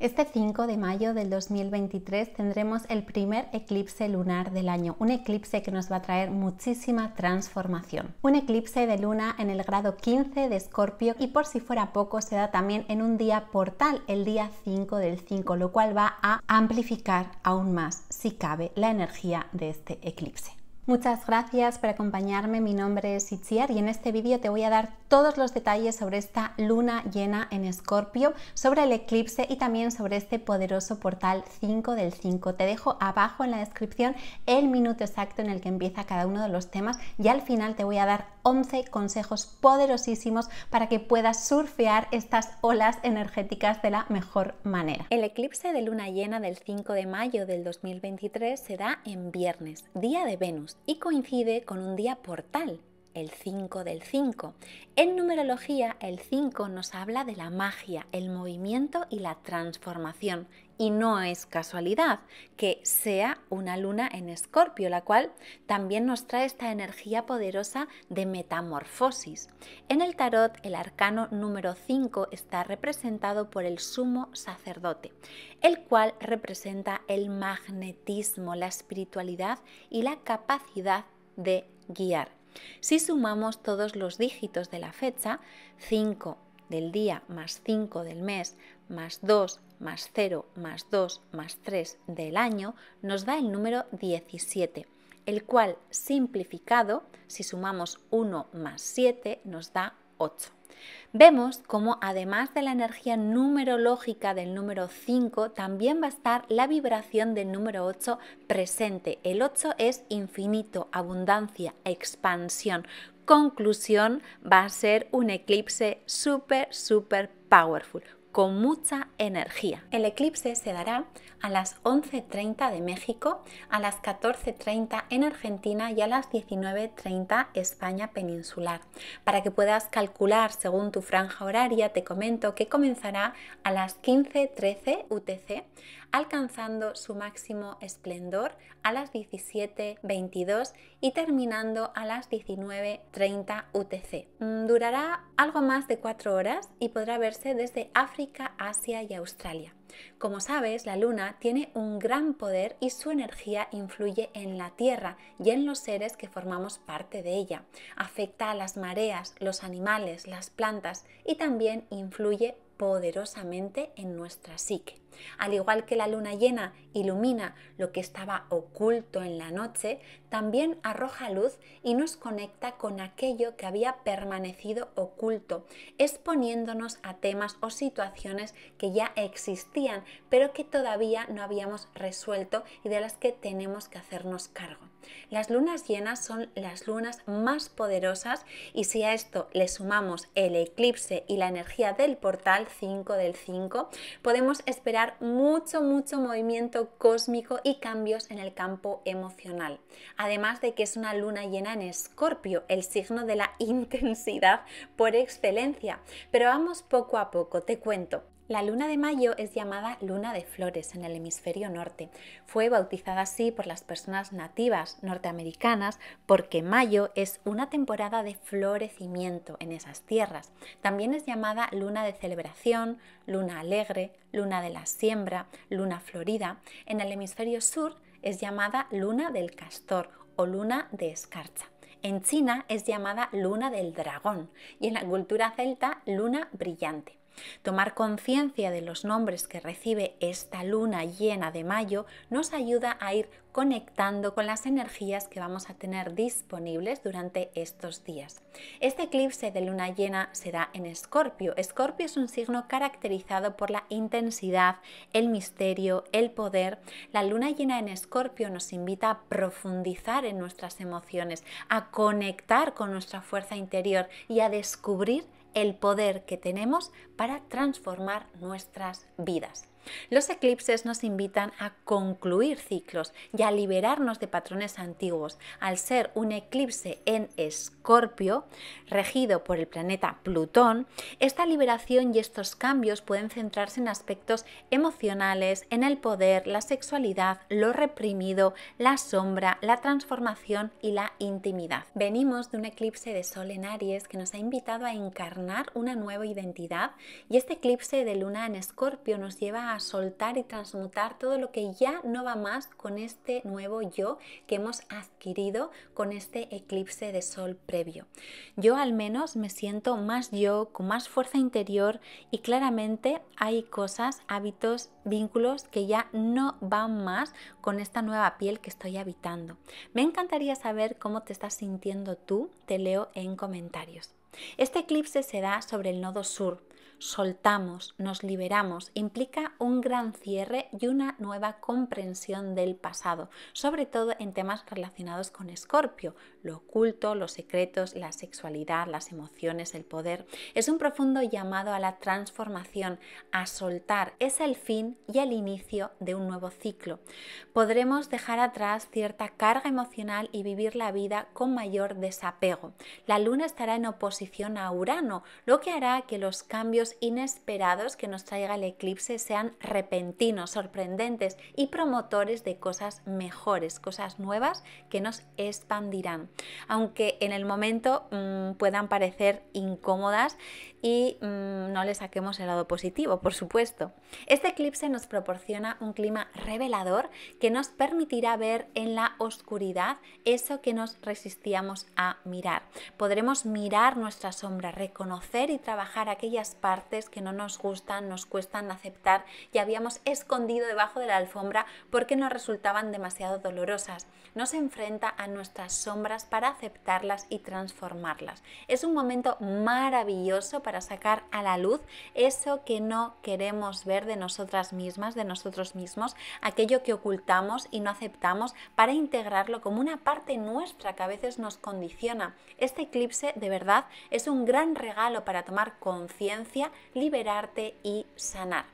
Este 5 de mayo del 2023 tendremos el primer eclipse lunar del año, un eclipse que nos va a traer muchísima transformación. Un eclipse de luna en el grado 15 de Escorpio y por si fuera poco se da también en un día portal, el día 5 del 5, lo cual va a amplificar aún más, si cabe, la energía de este eclipse. Muchas gracias por acompañarme, mi nombre es Itziar y en este vídeo te voy a dar todos los detalles sobre esta luna llena en Escorpio, sobre el eclipse y también sobre este poderoso portal 5 del 5. Te dejo abajo en la descripción el minuto exacto en el que empieza cada uno de los temas y al final te voy a dar 11 consejos poderosísimos para que puedas surfear estas olas energéticas de la mejor manera. El eclipse de luna llena del 5 de mayo del 2023 se da en viernes, día de Venus y coincide con un día portal, el 5 del 5. En numerología, el 5 nos habla de la magia, el movimiento y la transformación, y no es casualidad que sea una luna en escorpio, la cual también nos trae esta energía poderosa de metamorfosis. En el tarot, el arcano número 5 está representado por el sumo sacerdote, el cual representa el magnetismo, la espiritualidad y la capacidad de guiar. Si sumamos todos los dígitos de la fecha, 5 del día más 5 del mes más 2 más 0 más 2 más 3 del año nos da el número 17, el cual simplificado, si sumamos 1 más 7, nos da 8. Vemos cómo además de la energía numerológica del número 5, también va a estar la vibración del número 8 presente. El 8 es infinito, abundancia, expansión. Conclusión, va a ser un eclipse súper, súper powerful, con mucha energía. El eclipse se dará a las 11.30 de México, a las 14.30 en Argentina y a las 19.30 España peninsular. Para que puedas calcular según tu franja horaria, te comento que comenzará a las 15.13 UTC, alcanzando su máximo esplendor a las 17.22 y terminando a las 19.30 UTC. Mm, durará algo más de 4 horas y podrá verse desde África, Asia y Australia. Como sabes, la Luna tiene un gran poder y su energía influye en la Tierra y en los seres que formamos parte de ella. Afecta a las mareas, los animales, las plantas y también influye poderosamente en nuestra psique. Al igual que la luna llena ilumina lo que estaba oculto en la noche, también arroja luz y nos conecta con aquello que había permanecido oculto, exponiéndonos a temas o situaciones que ya existían, pero que todavía no habíamos resuelto y de las que tenemos que hacernos cargo. Las lunas llenas son las lunas más poderosas y si a esto le sumamos el eclipse y la energía del portal 5 del 5, podemos esperar mucho, mucho movimiento cósmico y cambios en el campo emocional. Además de que es una luna llena en escorpio, el signo de la intensidad por excelencia. Pero vamos poco a poco, te cuento. La luna de mayo es llamada luna de flores en el hemisferio norte. Fue bautizada así por las personas nativas norteamericanas porque mayo es una temporada de florecimiento en esas tierras. También es llamada luna de celebración, luna alegre, luna de la siembra, luna florida. En el hemisferio sur es llamada luna del castor o luna de escarcha. En China es llamada luna del dragón y en la cultura celta luna brillante. Tomar conciencia de los nombres que recibe esta luna llena de mayo nos ayuda a ir conectando con las energías que vamos a tener disponibles durante estos días. Este eclipse de luna llena se da en Escorpio. Escorpio es un signo caracterizado por la intensidad, el misterio, el poder. La luna llena en Escorpio nos invita a profundizar en nuestras emociones, a conectar con nuestra fuerza interior y a descubrir el poder que tenemos para transformar nuestras vidas. Los eclipses nos invitan a concluir ciclos y a liberarnos de patrones antiguos. Al ser un eclipse en Escorpio, regido por el planeta Plutón, esta liberación y estos cambios pueden centrarse en aspectos emocionales, en el poder, la sexualidad, lo reprimido, la sombra, la transformación y la intimidad. Venimos de un eclipse de Sol en Aries que nos ha invitado a encarnar una nueva identidad y este eclipse de Luna en Escorpio nos lleva a soltar y transmutar todo lo que ya no va más con este nuevo yo que hemos adquirido con este eclipse de sol previo. Yo al menos me siento más yo, con más fuerza interior y claramente hay cosas, hábitos, vínculos que ya no van más con esta nueva piel que estoy habitando. Me encantaría saber cómo te estás sintiendo tú, te leo en comentarios. Este eclipse se da sobre el nodo sur, soltamos, nos liberamos, implica un gran cierre y una nueva comprensión del pasado, sobre todo en temas relacionados con Escorpio, lo oculto, los secretos, la sexualidad, las emociones, el poder. Es un profundo llamado a la transformación, a soltar. Es el fin y el inicio de un nuevo ciclo. Podremos dejar atrás cierta carga emocional y vivir la vida con mayor desapego. La luna estará en oposición a Urano, lo que hará que los cambios inesperados que nos traiga el eclipse sean repentinos, sorprendentes y promotores de cosas mejores, cosas nuevas que nos expandirán aunque en el momento mm, puedan parecer incómodas y mm, no le saquemos el lado positivo, por supuesto. Este eclipse nos proporciona un clima revelador que nos permitirá ver en la oscuridad eso que nos resistíamos a mirar. Podremos mirar nuestra sombra, reconocer y trabajar aquellas partes que no nos gustan, nos cuestan aceptar y habíamos escondido debajo de la alfombra porque nos resultaban demasiado dolorosas. Nos enfrenta a nuestras sombras para aceptarlas y transformarlas. Es un momento maravilloso para sacar a la luz eso que no queremos ver de nosotras mismas, de nosotros mismos, aquello que ocultamos y no aceptamos para integrarlo como una parte nuestra que a veces nos condiciona. Este eclipse de verdad es un gran regalo para tomar conciencia, liberarte y sanar.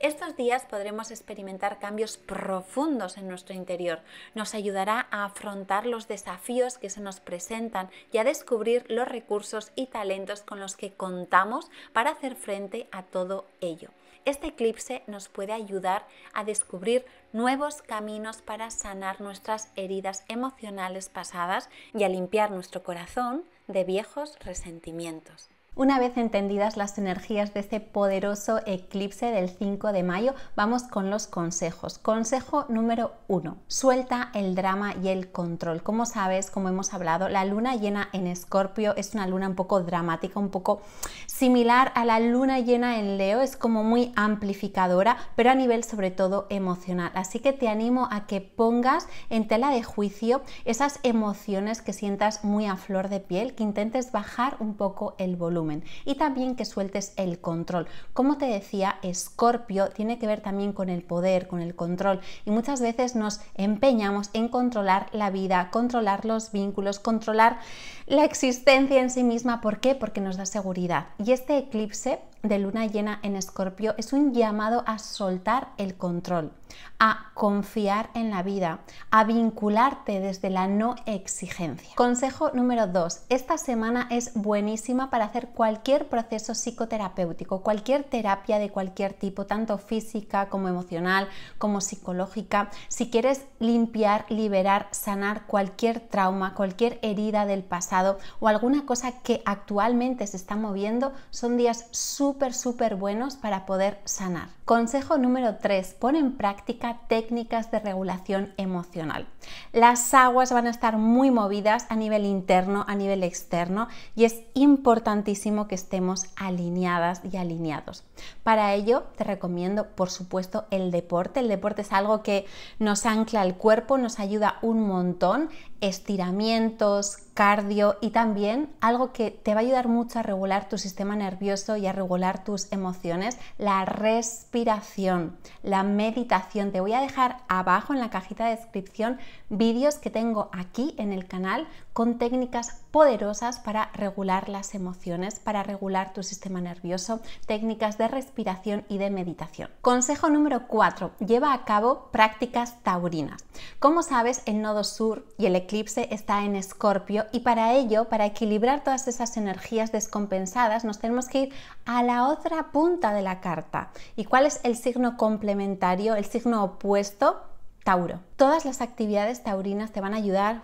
Estos días podremos experimentar cambios profundos en nuestro interior. Nos ayudará a afrontar los desafíos que se nos presentan y a descubrir los recursos y talentos con los que contamos para hacer frente a todo ello. Este eclipse nos puede ayudar a descubrir nuevos caminos para sanar nuestras heridas emocionales pasadas y a limpiar nuestro corazón de viejos resentimientos. Una vez entendidas las energías de este poderoso eclipse del 5 de mayo, vamos con los consejos. Consejo número 1. Suelta el drama y el control. Como sabes, como hemos hablado, la luna llena en Escorpio es una luna un poco dramática, un poco similar a la luna llena en Leo, es como muy amplificadora, pero a nivel sobre todo emocional. Así que te animo a que pongas en tela de juicio esas emociones que sientas muy a flor de piel, que intentes bajar un poco el volumen y también que sueltes el control. Como te decía, Escorpio tiene que ver también con el poder, con el control y muchas veces nos empeñamos en controlar la vida, controlar los vínculos, controlar la existencia en sí misma. ¿Por qué? Porque nos da seguridad. Y este eclipse de luna llena en escorpio es un llamado a soltar el control, a confiar en la vida, a vincularte desde la no exigencia. Consejo número 2. Esta semana es buenísima para hacer cualquier proceso psicoterapéutico, cualquier terapia de cualquier tipo, tanto física como emocional, como psicológica. Si quieres limpiar, liberar, sanar cualquier trauma, cualquier herida del pasado, o alguna cosa que actualmente se está moviendo, son días súper, súper buenos para poder sanar. Consejo número 3. Pon en práctica técnicas de regulación emocional. Las aguas van a estar muy movidas a nivel interno, a nivel externo y es importantísimo que estemos alineadas y alineados. Para ello te recomiendo, por supuesto, el deporte. El deporte es algo que nos ancla el cuerpo, nos ayuda un montón estiramientos, cardio y también algo que te va a ayudar mucho a regular tu sistema nervioso y a regular tus emociones, la respiración, la meditación. Te voy a dejar abajo en la cajita de descripción vídeos que tengo aquí en el canal con técnicas poderosas para regular las emociones, para regular tu sistema nervioso, técnicas de respiración y de meditación. Consejo número 4. Lleva a cabo prácticas taurinas. Como sabes, el nodo sur y el eclipse eclipse está en Escorpio y para ello, para equilibrar todas esas energías descompensadas, nos tenemos que ir a la otra punta de la carta. ¿Y cuál es el signo complementario, el signo opuesto? Tauro. Todas las actividades taurinas te van a ayudar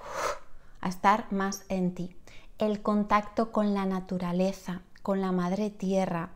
a estar más en ti. El contacto con la naturaleza, con la madre tierra,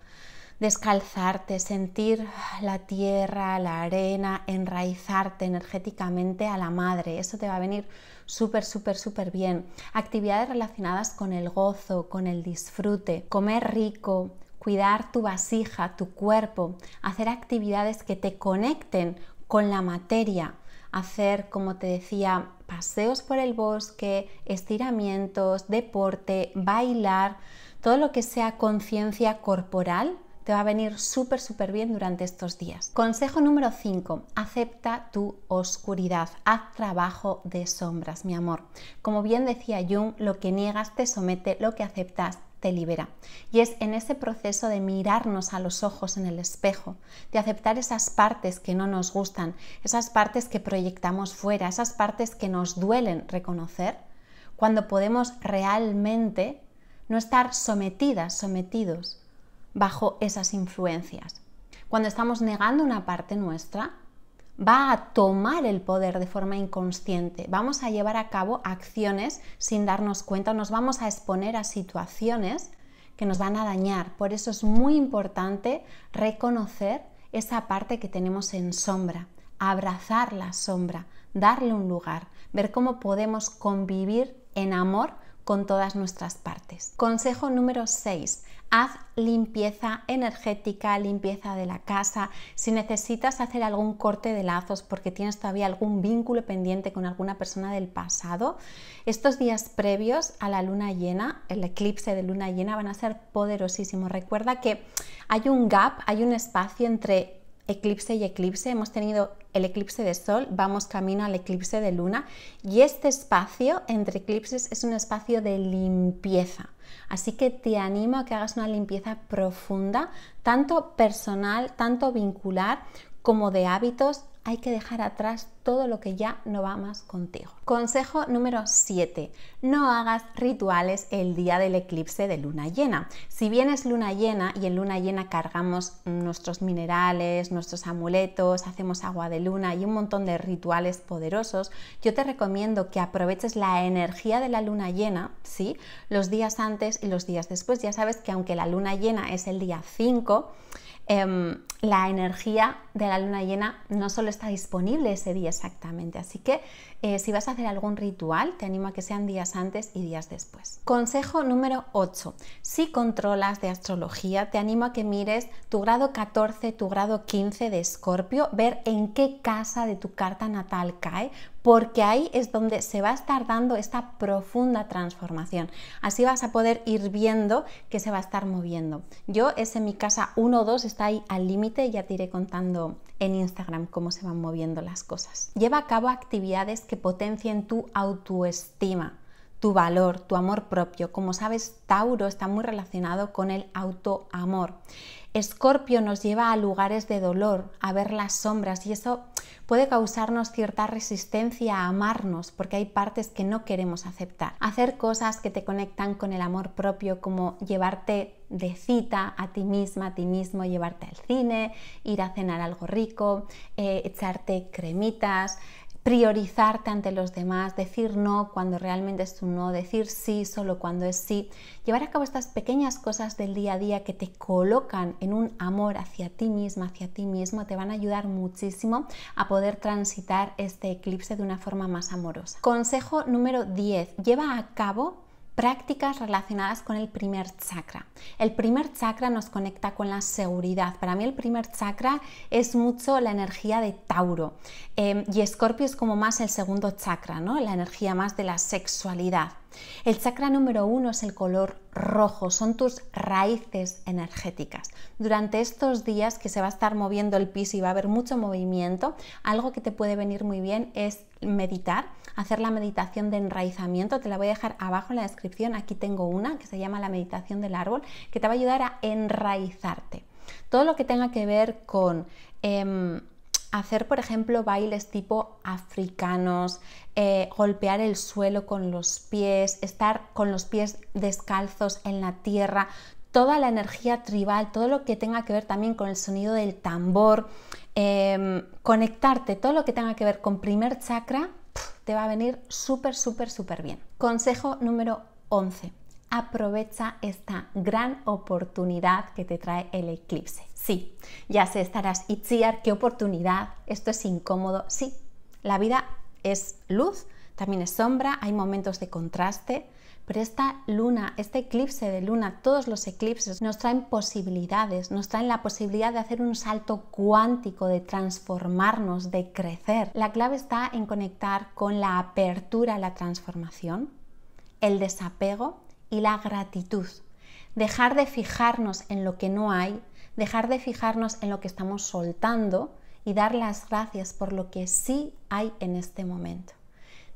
descalzarte, sentir la tierra, la arena, enraizarte energéticamente a la madre. Eso te va a venir súper, súper, súper bien. Actividades relacionadas con el gozo, con el disfrute, comer rico, cuidar tu vasija, tu cuerpo, hacer actividades que te conecten con la materia, hacer, como te decía, paseos por el bosque, estiramientos, deporte, bailar, todo lo que sea conciencia corporal te va a venir súper, súper bien durante estos días. Consejo número 5. Acepta tu oscuridad. Haz trabajo de sombras, mi amor. Como bien decía Jung, lo que niegas te somete, lo que aceptas te libera. Y es en ese proceso de mirarnos a los ojos en el espejo, de aceptar esas partes que no nos gustan, esas partes que proyectamos fuera, esas partes que nos duelen reconocer, cuando podemos realmente no estar sometidas, sometidos bajo esas influencias. Cuando estamos negando una parte nuestra, va a tomar el poder de forma inconsciente. Vamos a llevar a cabo acciones sin darnos cuenta, nos vamos a exponer a situaciones que nos van a dañar. Por eso es muy importante reconocer esa parte que tenemos en sombra, abrazar la sombra, darle un lugar, ver cómo podemos convivir en amor con todas nuestras partes. Consejo número 6. Haz limpieza energética, limpieza de la casa. Si necesitas hacer algún corte de lazos porque tienes todavía algún vínculo pendiente con alguna persona del pasado, estos días previos a la luna llena, el eclipse de luna llena, van a ser poderosísimos. Recuerda que hay un gap, hay un espacio entre eclipse y eclipse, hemos tenido el eclipse de sol, vamos camino al eclipse de luna y este espacio entre eclipses es un espacio de limpieza. Así que te animo a que hagas una limpieza profunda, tanto personal, tanto vincular, como de hábitos, hay que dejar atrás todo lo que ya no va más contigo. Consejo número 7. No hagas rituales el día del eclipse de luna llena. Si bien es luna llena y en luna llena cargamos nuestros minerales, nuestros amuletos, hacemos agua de luna y un montón de rituales poderosos, yo te recomiendo que aproveches la energía de la luna llena, ¿sí? Los días antes y los días después. Ya sabes que aunque la luna llena es el día 5, Em, la energía de la luna llena no solo está disponible ese día exactamente, así que eh, si vas a hacer algún ritual, te animo a que sean días antes y días después. Consejo número 8. Si controlas de astrología, te animo a que mires tu grado 14, tu grado 15 de Escorpio, ver en qué casa de tu carta natal cae, porque ahí es donde se va a estar dando esta profunda transformación. Así vas a poder ir viendo que se va a estar moviendo. Yo es en mi casa 1 o 2, está ahí al límite, ya te iré contando en Instagram cómo se van moviendo las cosas. Lleva a cabo actividades que potencien tu autoestima tu valor, tu amor propio. Como sabes, Tauro está muy relacionado con el autoamor. Escorpio nos lleva a lugares de dolor, a ver las sombras y eso puede causarnos cierta resistencia a amarnos porque hay partes que no queremos aceptar. Hacer cosas que te conectan con el amor propio como llevarte de cita a ti misma, a ti mismo, llevarte al cine, ir a cenar algo rico, eh, echarte cremitas, priorizarte ante los demás, decir no cuando realmente es un no, decir sí solo cuando es sí, llevar a cabo estas pequeñas cosas del día a día que te colocan en un amor hacia ti misma, hacia ti mismo, te van a ayudar muchísimo a poder transitar este eclipse de una forma más amorosa. Consejo número 10, lleva a cabo prácticas relacionadas con el primer chakra. El primer chakra nos conecta con la seguridad. Para mí el primer chakra es mucho la energía de Tauro em, y Escorpio es como más el segundo chakra, ¿no? la energía más de la sexualidad. El chakra número uno es el color rojo, son tus raíces energéticas. Durante estos días que se va a estar moviendo el piso y va a haber mucho movimiento, algo que te puede venir muy bien es meditar, hacer la meditación de enraizamiento. Te la voy a dejar abajo en la descripción. Aquí tengo una que se llama la meditación del árbol, que te va a ayudar a enraizarte. Todo lo que tenga que ver con... Em, hacer, por ejemplo, bailes tipo africanos, eh, golpear el suelo con los pies, estar con los pies descalzos en la tierra, toda la energía tribal, todo lo que tenga que ver también con el sonido del tambor, em, conectarte, todo lo que tenga que ver con primer chakra, te va a venir súper, súper, súper bien. Consejo número 11. Aprovecha esta gran oportunidad que te trae el eclipse. Sí, ya sé, estarás, Itziar, qué oportunidad, esto es incómodo. Sí, la vida es luz, también es sombra, hay momentos de contraste, pero esta luna, este eclipse de luna, todos los eclipses nos traen posibilidades, nos traen la posibilidad de hacer un salto cuántico, de transformarnos, de crecer. La clave está en conectar con la apertura a la transformación, el desapego y la gratitud. Dejar de fijarnos en lo que no hay, dejar de fijarnos en lo que estamos soltando y dar las gracias por lo que sí hay en este momento.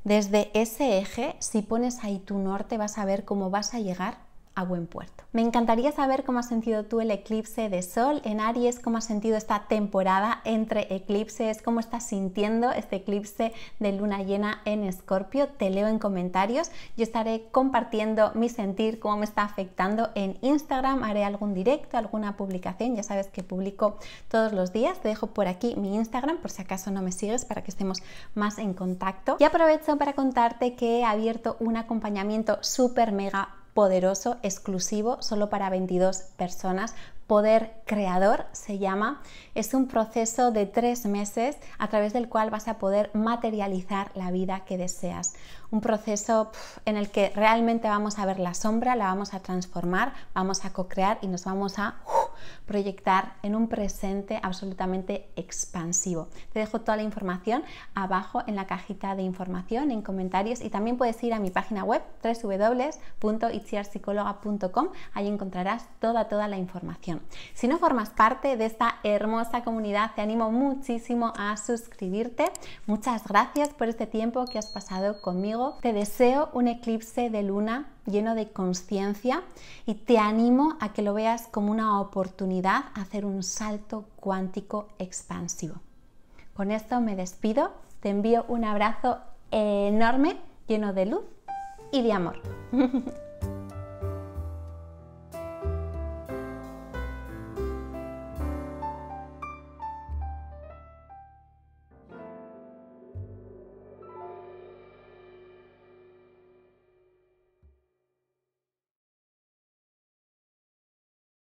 Desde ese eje, si pones ahí tu norte, vas a ver cómo vas a llegar a buen puerto. Me encantaría saber cómo has sentido tú el eclipse de sol en Aries, cómo has sentido esta temporada entre eclipses, cómo estás sintiendo este eclipse de luna llena en Escorpio. Te leo en comentarios. Yo estaré compartiendo mi sentir, cómo me está afectando en Instagram. Haré algún directo, alguna publicación. Ya sabes que publico todos los días. Te dejo por aquí mi Instagram por si acaso no me sigues para que estemos más en contacto. Y aprovecho para contarte que he abierto un acompañamiento súper mega poderoso, exclusivo, solo para 22 personas. Poder Creador se llama. Es un proceso de tres meses a través del cual vas a poder materializar la vida que deseas. Un proceso en el que realmente vamos a ver la sombra, la vamos a transformar, vamos a co-crear y nos vamos a ¡uh! proyectar en un presente absolutamente expansivo. Te dejo toda la información abajo en la cajita de información, en comentarios y también puedes ir a mi página web www.itchiarpsicóloga.com, ahí encontrarás toda, toda la información. Si no formas parte de esta hermosa comunidad, te animo muchísimo a suscribirte. Muchas gracias por este tiempo que has pasado conmigo. Te deseo un eclipse de luna lleno de conciencia y te animo a que lo veas como una oportunidad a hacer un salto cuántico expansivo. Con esto me despido, te envío un abrazo enorme, lleno de luz y de amor.